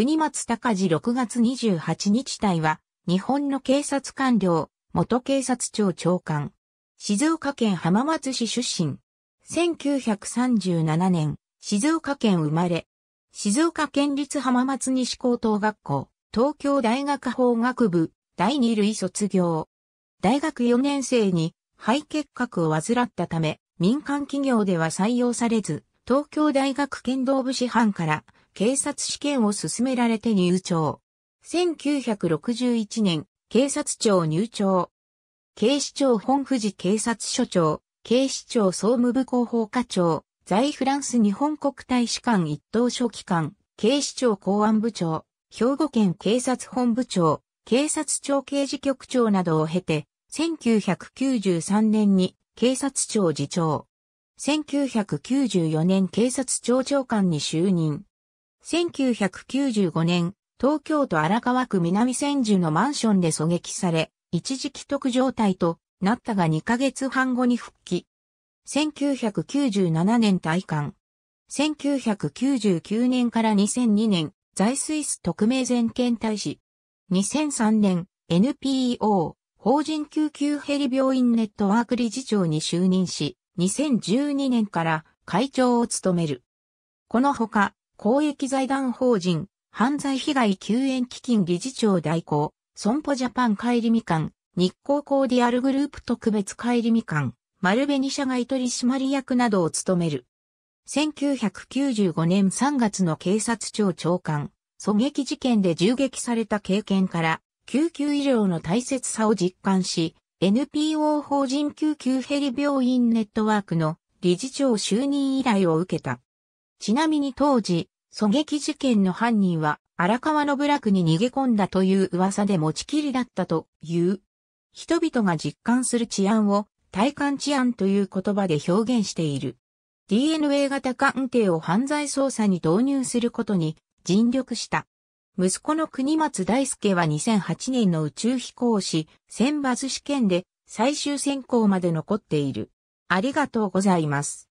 国松隆治6月28日隊は、日本の警察官僚、元警察庁長官。静岡県浜松市出身。1937年、静岡県生まれ。静岡県立浜松西高等学校、東京大学法学部、第二類卒業。大学4年生に肺結核を患ったため、民間企業では採用されず、東京大学剣道部師範から警察試験を進められて入庁。1961年、警察庁入庁。警視庁本富士警察署長、警視庁総務部広報課長、在フランス日本国大使館一等書記官、警視庁公安部長、兵庫県警察本部長、警察庁刑事局長などを経て、1993年に警察庁次長。1994年警察庁長官に就任。1995年、東京都荒川区南千住のマンションで狙撃され、一時帰得状態となったが2ヶ月半後に復帰。1997年退官。1999年から2002年、在スイス特命全権大使。2003年、NPO、法人救急ヘリ病院ネットワーク理事長に就任し、2012年から会長を務める。このほか、公益財団法人、犯罪被害救援基金理事長代行、損保ジャパン帰りみかん、日光コーディアルグループ特別帰りみかん、丸紅社外取締役などを務める。1995年3月の警察庁長官、狙撃事件で銃撃された経験から、救急医療の大切さを実感し、NPO 法人救急ヘリ病院ネットワークの理事長就任依頼を受けた。ちなみに当時、狙撃事件の犯人は荒川の部落に逃げ込んだという噂で持ちきりだったという。人々が実感する治安を体感治安という言葉で表現している。DNA 型鑑定を犯罪捜査に導入することに尽力した。息子の国松大輔は2008年の宇宙飛行士選抜試験で最終選考まで残っている。ありがとうございます。